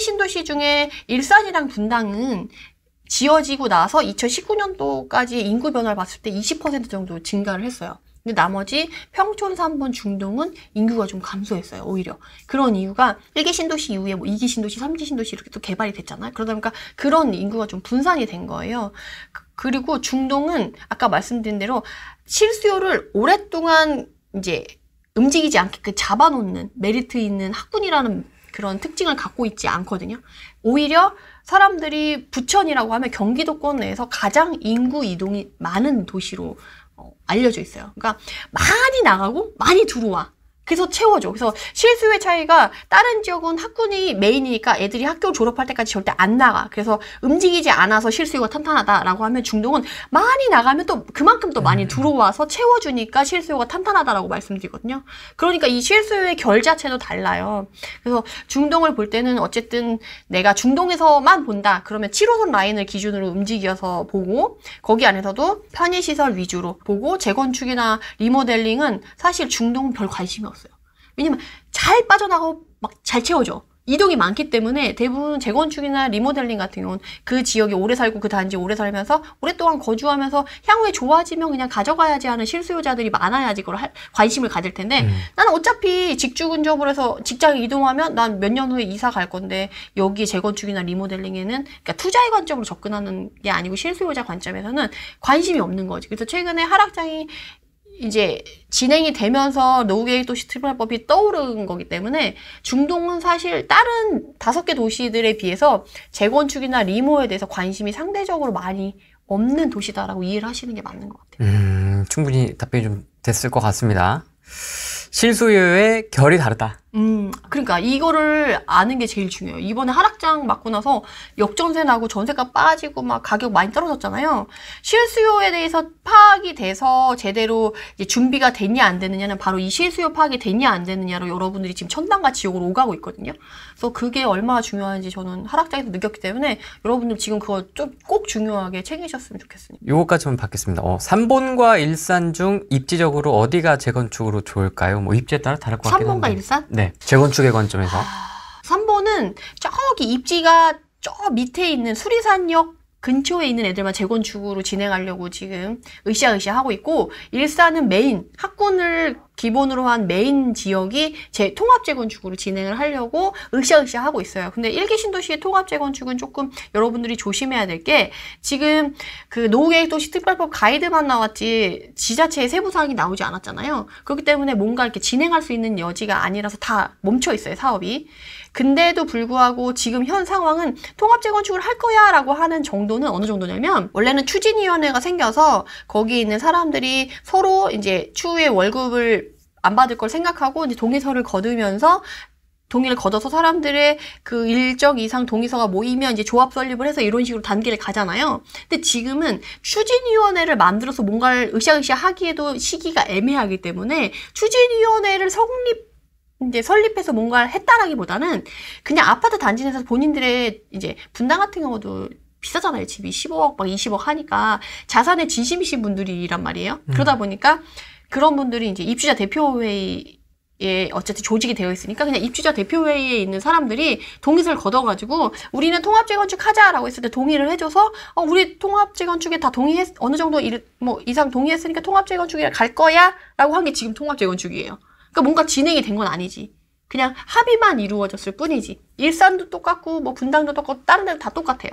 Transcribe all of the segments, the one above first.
12 신도시 중에 일산이랑 분당은 지어지고 나서 2019년도까지 인구 변화를 봤을 때 20% 정도 증가를 했어요. 근데 나머지 평촌 3번 중동은 인구가 좀 감소했어요, 오히려. 그런 이유가 1기 신도시 이후에 뭐 2기 신도시, 3기 신도시 이렇게 또 개발이 됐잖아요. 그러다 보니까 그런 인구가 좀 분산이 된 거예요. 그, 그리고 중동은 아까 말씀드린 대로 실수요를 오랫동안 이제 움직이지 않게 그 잡아놓는 메리트 있는 학군이라는 그런 특징을 갖고 있지 않거든요. 오히려 사람들이 부천이라고 하면 경기도권 내에서 가장 인구 이동이 많은 도시로 어, 알려져 있어요. 그러니까 많이 나가고 많이 들어와. 그래서 채워줘. 그래서 실수의 차이가 다른 지역은 학군이 메인이니까 애들이 학교 졸업할 때까지 절대 안 나가. 그래서 움직이지 않아서 실수유가 탄탄하다라고 하면 중동은 많이 나가면 또 그만큼 또 많이 음. 들어와서 채워주니까 실수유가 탄탄하다라고 말씀드리거든요. 그러니까 이 실수유의 결 자체도 달라요. 그래서 중동을 볼 때는 어쨌든 내가 중동에서만 본다. 그러면 7호선 라인을 기준으로 움직여서 보고 거기 안에서도 편의시설 위주로 보고 재건축이나 리모델링은 사실 중동은 별 관심이 없어요. 왜냐면 잘 빠져나가고 막 잘 채워줘. 이동이 많기 때문에 대부분 재건축이나 리모델링 같은 경우는 그 지역에 오래 살고 그단지 오래 살면서 오랫동안 거주하면서 향후에 좋아지면 그냥 가져가야지 하는 실수요자들이 많아야지 그걸 할, 관심을 가질 텐데 음. 나는 어차피 직주근접을 해서 직장 이동하면 난 몇 년 후에 이사 갈 건데 여기 재건축이나 리모델링에는 그러니까 투자의 관점으로 접근하는 게 아니고 실수요자 관점에서는 관심이 없는 거지. 그래서 최근에 하락장이 이제 진행이 되면서 노후계획 도시 특별법이 떠오른 거기 때문에 중동은 사실 다른 다섯 개 도시들에 비해서 재건축이나 리모에 대해서 관심이 상대적으로 많이 없는 도시다라고 이해를 하시는 게 맞는 것 같아요. 음, 충분히 답변이 좀 됐을 것 같습니다. 실수요의 결이 다르다. 음, 그러니까 이거를 아는 게 제일 중요해요. 이번에 하락장 맞고 나서 역전세 나고 전세가 빠지고 막 가격 많이 떨어졌잖아요. 실수요에 대해서 파악이 돼서 제대로 이제 준비가 됐냐 안되느냐는 바로 이 실수요 파악이 됐냐 안되느냐로 여러분들이 지금 천당과 지옥으로 오가고 있거든요. 그래서 그게 얼마나 중요한지 저는 하락장에서 느꼈기 때문에 여러분들 지금 그거 좀 꼭 중요하게 챙기셨으면 좋겠습니다. 요것까지만 받겠습니다. 어, 3번과 일산 중 입지적으로 어디가 재건축으로 좋을까요? 뭐 입지에 따라 다를 것 같긴 한데. 3번과 일산? 네. 네, 재건축의 관점에서. 아, 3번은 저기 입지가 저 밑에 있는 수리산역 근처에 있는 애들만 재건축으로 진행하려고 지금 으쌰으쌰 하고 있고 일산은 메인 학군을 기본으로 한 메인 지역이 제 통합 재건축으로 진행을 하려고 으쌰으쌰 하고 있어요. 근데 일기 신도시의 통합 재건축은 조금 여러분들이 조심해야 될 게 지금 그 노후계획도시 특별법 가이드만 나왔지 지자체의 세부 사항이 나오지 않았잖아요. 그렇기 때문에 뭔가 이렇게 진행할 수 있는 여지가 아니라서 다 멈춰 있어요, 사업이. 근데도 불구하고 지금 현 상황은 통합 재건축을 할 거야 라고 하는 정도는 어느 정도냐면 원래는 추진위원회가 생겨서 거기 있는 사람들이 서로 이제 추후에 월급을 안 받을 걸 생각하고 이제 동의서를 거두면서 동의를 거둬서 사람들의 그 일정 이상 동의서가 모이면 이제 조합 설립을 해서 이런 식으로 단계를 가잖아요. 근데 지금은 추진위원회를 만들어서 뭔가를 으쌰으쌰 하기에도 시기가 애매하기 때문에 추진위원회를 성립 이제 설립해서 뭔가 를 했다라기보다는 그냥 아파트 단지 내에서 본인들의 이제 분당 같은 경우도 비싸잖아요. 집이 15억 막 20억 하니까 자산의 진심이신 분들이란 말이에요. 음. 그러다 보니까 그런 분들이 이제 입주자 대표회의에 어쨌든 조직이 되어 있으니까 그냥 입주자 대표회의에 있는 사람들이 동의서를 걷어가지고 우리는 통합재건축 하자라고 했을 때 동의를 해줘서 어 우리 통합재건축에 다 동의했 어느 정도 일, 뭐 이상 동의했으니까 통합재건축이랑갈 거야라고 한 게 지금 통합재건축이에요. 그러니까 뭔가 진행이 된 건 아니지. 그냥 합의만 이루어졌을 뿐이지. 일산도 똑같고 뭐 분당도 똑같고 다른 데도 다 똑같아요.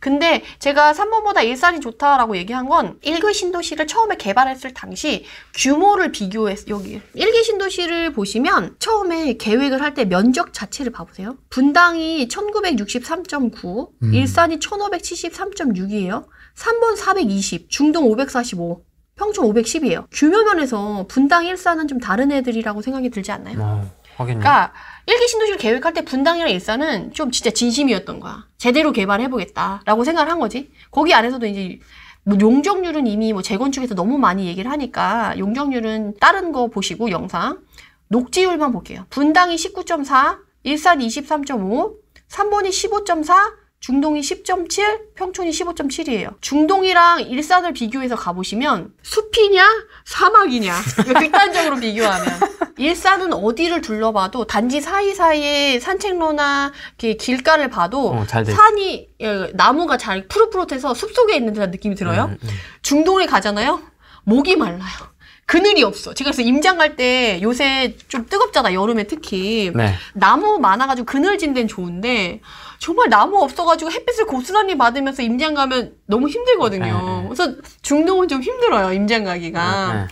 근데 제가 3번보다 일산이 좋다라고 얘기한 건 1기 신도시를 처음에 개발했을 당시 규모를 비교했 여기 1기 신도시를 보시면 처음에 계획을 할 때 면적 자체를 봐보세요. 분당이 1963.9, 음. 일산이 1573.6이에요. 3번 420, 중동 545, 평촌 510이에요. 규모 면에서 분당 일산은 좀 다른 애들이라고 생각이 들지 않나요? 어, 그러니까 일기 신도시를 계획할 때 분당이랑 일산은 좀 진짜 진심이었던 거야. 제대로 개발해보겠다라고 생각을 한 거지. 거기 안에서도 이제 뭐 용적률은 이미 뭐 재건축에서 너무 많이 얘기를 하니까 용적률은 다른 거 보시고 영상 녹지율만 볼게요. 분당이 19.4, 일산 23.5, 3번이 15.4, 중동이 10.7, 평촌이 15.7이에요. 중동이랑 일산을 비교해서 가보시면 숲이냐 사막이냐 극단적으로 비교하면 일산은 어디를 둘러봐도 단지 사이사이에 산책로나 길가를 봐도 어, 산이 예, 나무가 잘 푸릇푸릇해서 숲속에 있는 듯한 느낌이 들어요. 음, 음. 중동에 가잖아요. 목이 말라요. 그늘이 없어. 제가 그래서 임장갈 때 요새 좀 뜨겁잖아, 여름에 특히. 네. 나무 많아가지고 그늘진 데는 좋은데, 정말 나무 없어가지고 햇빛을 고스란히 받으면서 임장 가면 너무 힘들거든요. 네. 네. 그래서 중동은 좀 힘들어요, 임장 가기가. 네. 네.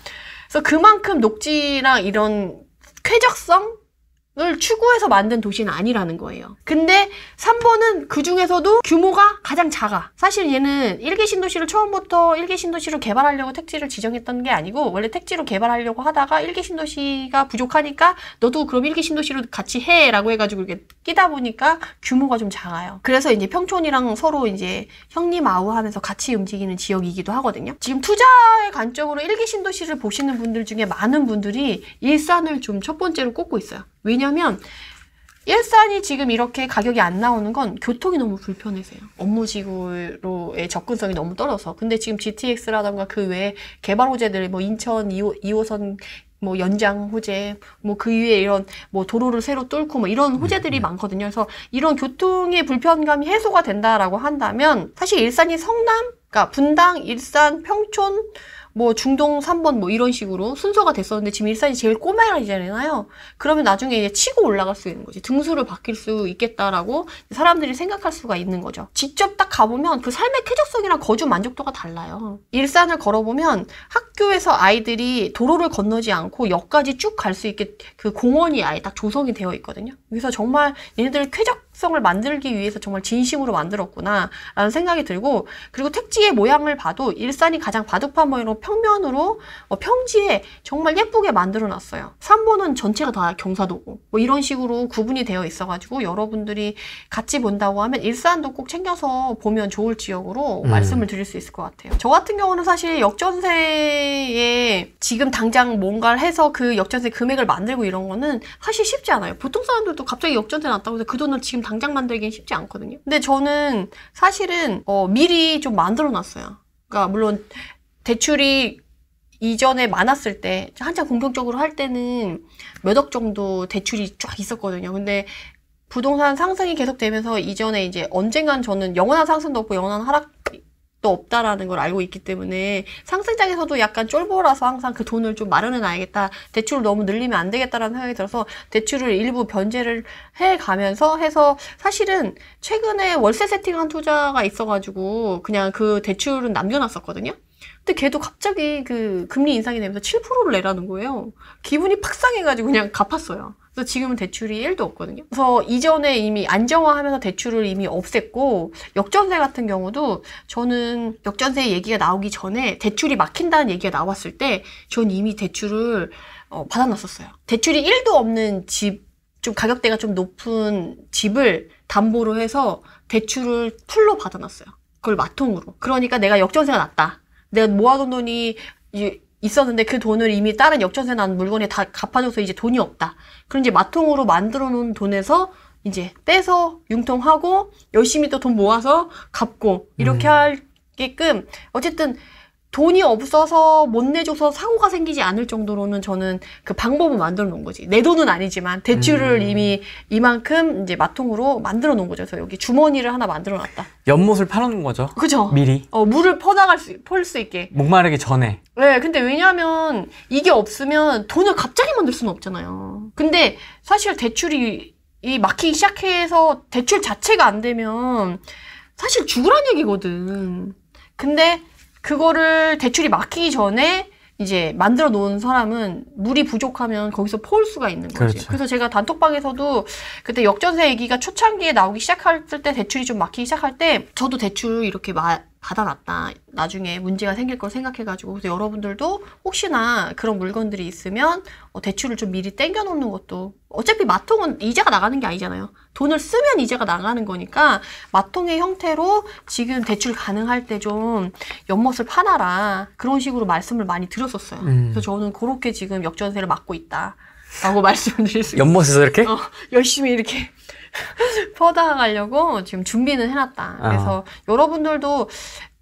그래서 그만큼 녹지랑 이런 쾌적성? 을 추구해서 만든 도시는 아니라는 거예요. 근데 3번은 그 중에서도 규모가 가장 작아. 사실 얘는 1개 신도시를 처음부터 1개 신도시로 개발하려고 택지를 지정했던 게 아니고 원래 택지로 개발하려고 하다가 1개 신도시가 부족하니까 너도 그럼 1개 신도시로 같이 해 라고 해가지고 이렇게 끼다 보니까 규모가 좀 작아요. 그래서 이제 평촌이랑 서로 이제 형님아우 하면서 같이 움직이는 지역이기도 하거든요. 지금 투자의 관점으로 1개 신도시를 보시는 분들 중에 많은 분들이 일산을 좀 첫 번째로 꼽고 있어요. 왜냐면 일산이 지금 이렇게 가격이 안 나오는 건 교통이 너무 불편해서요. 업무지구로의 접근성이 너무 떨어서. 근데 지금 GTX라던가 그 외에 개발 호재들, 뭐 인천 2호, 2호선 뭐 연장 호재, 뭐 그 위에 이런 뭐 도로를 새로 뚫고 뭐 이런 호재들이 음. 많거든요. 그래서 이런 교통의 불편감이 해소가 된다라고 한다면 사실 일산이 성남, 그러니까 분당, 일산, 평촌, 뭐 중동 3번 뭐 이런 식으로 순서가 됐었는데 지금 일산이 제일 꼬마이잖아요. 그러면 나중에 이제 치고 올라갈 수 있는 거지. 등수를 바뀔 수 있겠다라고 사람들이 생각할 수가 있는 거죠. 직접 딱 가보면 그 삶의 쾌적성이랑 거주 만족도가 달라요. 일산을 걸어보면 학교에서 아이들이 도로를 건너지 않고 역까지 쭉 갈 수 있게 그 공원이 아예 딱 조성이 되어 있거든요. 그래서 정말 얘네들 쾌적 성을 만들기 위해서 정말 진심으로 만들었구나 라는 생각이 들고 그리고 택지의 모양을 봐도 일산이 가장 바둑판 모양으로 평면으로 뭐 평지에 정말 예쁘게 만들어 놨어요 3번은 전체가 다 경사도고 뭐 이런 식으로 구분이 되어 있어 가지고 여러분들이 같이 본다고 하면 일산도 꼭 챙겨서 보면 좋을 지역으로 음. 말씀을 드릴 수 있을 것 같아요 저 같은 경우는 사실 역전세에 지금 당장 뭔가를 해서 그 역전세 금액을 만들고 이런 거는 사실 쉽지 않아요 보통 사람들도 갑자기 역전세 났다고 해서 그 돈을 지금 당장 만들긴 쉽지 않거든요. 근데 저는 사실은 어, 미리 좀 만들어 놨어요. 그러니까 물론 대출이 이전에 많았을 때 한참 공격적으로 할 때는 몇 억 정도 대출이 쫙 있었거든요. 근데 부동산 상승이 계속되면서 이전에 이제 언젠간 저는 영원한 상승도 없고 영원한 하락 또 없다라는 걸 알고 있기 때문에 상승장에서도 약간 쫄보라서 항상 그 돈을 좀 마련해 놔야겠다. 대출을 너무 늘리면 안 되겠다라는 생각이 들어서 대출을 일부 변제를 해 가면서 해서 사실은 최근에 월세 세팅한 투자가 있어가지고 그냥 그 대출은 남겨놨었거든요. 근데 걔도 갑자기 그 금리 인상이 되면서 7%를 내라는 거예요. 기분이 팍 상해가지고 그냥 갚았어요. 그래서 지금은 대출이 1도 없거든요. 그래서 이전에 이미 안정화하면서 대출을 이미 없앴고 역전세 같은 경우도 저는 역전세 얘기가 나오기 전에 대출이 막힌다는 얘기가 나왔을 때 전 이미 대출을 어, 받아놨었어요. 대출이 1도 없는 집, 좀 가격대가 좀 높은 집을 담보로 해서 대출을 풀로 받아놨어요. 그걸 마통으로. 그러니까 내가 역전세가 났다. 내가 모아둔 돈이 있었는데 그 돈을 이미 다른 역전세 난 물건에 다 갚아줘서 이제 돈이 없다. 그럼 이제 마통으로 만들어 놓은 돈에서 이제 떼서 융통하고 열심히 또 돈 모아서 갚고 이렇게 음. 할게끔 어쨌든 돈이 없어서 못 내줘서 사고가 생기지 않을 정도로는 저는 그 방법을 만들어 놓은 거지. 내 돈은 아니지만 대출을 음. 이미 이만큼 이제 마통으로 만들어 놓은 거죠. 그래서 여기 주머니를 하나 만들어 놨다. 연못을 파놓은 거죠. 그죠. 미리. 어, 물을 퍼나갈 수, 펄수 있게. 목마르기 전에. 네, 근데 왜냐하면 이게 없으면 돈을 갑자기 만들 수는 없잖아요. 근데 사실 대출이 이 막히기 시작해서 대출 자체가 안 되면 사실 죽으란 얘기거든. 근데 그거를 대출이 막히기 전에 이제 만들어 놓은 사람은 물이 부족하면 거기서 퍼올 수가 있는 거지. 그렇죠. 그래서 제가 단톡방에서도 그때 역전세 얘기가 초창기에 나오기 시작할 때 대출이 좀 막히기 시작할 때 저도 대출 이렇게 막 받아놨다. 나중에 문제가 생길 걸 생각해가지고 그래서 여러분들도 혹시나 그런 물건들이 있으면 어, 대출을 좀 미리 땡겨 놓는 것도 어차피 마통은 이자가 나가는 게 아니잖아요. 돈을 쓰면 이자가 나가는 거니까 마통의 형태로 지금 대출 가능할 때 좀 연못을 파놔라 그런 식으로 말씀을 많이 드렸었어요. 음. 그래서 저는 그렇게 지금 역전세를 막고 있다. 라고 말씀드릴 수 있어요. 연못에서 이렇게? 어, 열심히 이렇게 퍼다가려고 지금 준비는 해놨다. 그래서 아. 여러분들도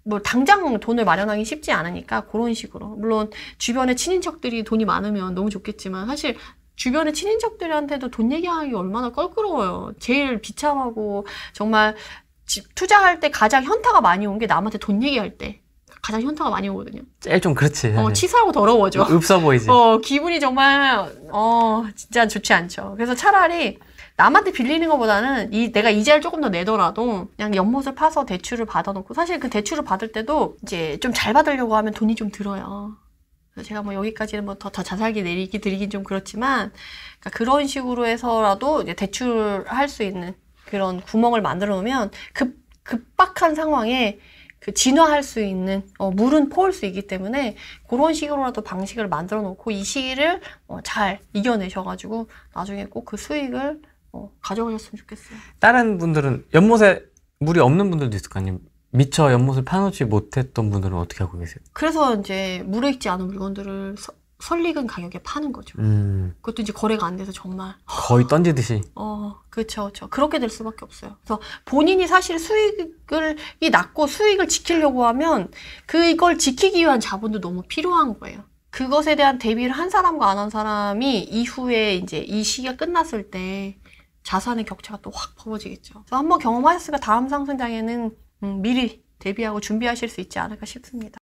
뭐 당장 돈을 마련하기 쉽지 않으니까 그런 식으로 물론 주변에 친인척들이 돈이 많으면 너무 좋겠지만 사실 주변에 친인척들한테도 돈 얘기하기 얼마나 껄끄러워요. 제일 비참하고 정말 투자할 때 가장 현타가 많이 온 게 남한테 돈 얘기할 때 가장 현타가 많이 오거든요. 제일 좀 그렇지. 어, 치사하고 더러워져. 없어 보이지. 어, 기분이 정말 어, 진짜 좋지 않죠. 그래서 차라리 남한테 빌리는 것보다는 이 내가 이자를 조금 더 내더라도 그냥 연못을 파서 대출을 받아놓고 사실 그 대출을 받을 때도 이제 좀 잘 받으려고 하면 돈이 좀 들어요. 제가 뭐 여기까지는 뭐더 더자살기 내리기 드리긴 좀 그렇지만 그러니까 그런 식으로 해서라도 이제 대출할 수 있는 그런 구멍을 만들어 놓으면 급 급박한 상황에 그 진화할 수 있는 어, 물은 포올 수 있기 때문에 그런 식으로라도 방식을 만들어 놓고 이 시기를 어, 잘 이겨내셔가지고 나중에 꼭 그 수익을 어, 가져오셨으면 좋겠어요. 다른 분들은 연못에 물이 없는 분들도 있을 거 아니에요? 미처 연못을 파놓지 못했던 분들은 어떻게 하고 계세요? 그래서 이제 물에 있지 않은 물건들을 서, 설익은 가격에 파는 거죠. 음. 그것도 이제 거래가 안 돼서 정말 거의 던지듯이. 어, 그렇죠, 그렇죠. 그렇게 될 수밖에 없어요. 그래서 본인이 사실 수익을 이 낮고 수익을 지키려고 하면 그걸 지키기 위한 자본도 너무 필요한 거예요. 그것에 대한 대비를 한 사람과 안 한 사람이 이후에 이제 이 시기가 끝났을 때 자산의 격차가 또확 벌어지겠죠. 한번 경험하셨으니까 다음 상승장에는 음, 미리 대비하고 준비하실 수 있지 않을까 싶습니다.